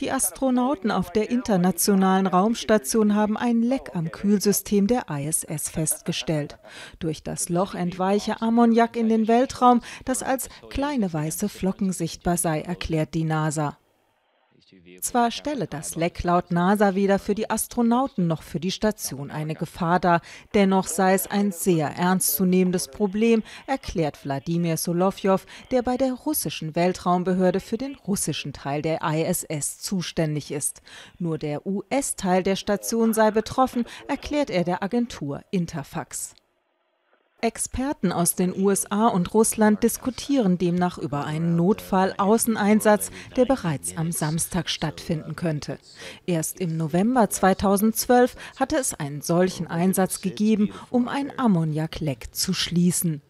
Die Astronauten auf der Internationalen Raumstation haben ein Leck am Kühlsystem der ISS festgestellt. Durch das Loch entweiche Ammoniak in den Weltraum, das als kleine weiße Flocken sichtbar sei, erklärt die NASA. Zwar stelle das Leck laut NASA weder für die Astronauten noch für die Station eine Gefahr dar, dennoch sei es ein sehr ernstzunehmendes Problem, erklärt Wladimir Solowjow, der bei der russischen Weltraumbehörde für den russischen Teil der ISS zuständig ist. Nur der US-Teil der Station sei betroffen, erklärt er der Agentur Interfax. Experten aus den USA und Russland diskutieren demnach über einen Notfall-Außeneinsatz, der bereits am Samstag stattfinden könnte. Erst im November 2012 hatte es einen solchen Einsatz gegeben, um ein Ammoniakleck zu schließen.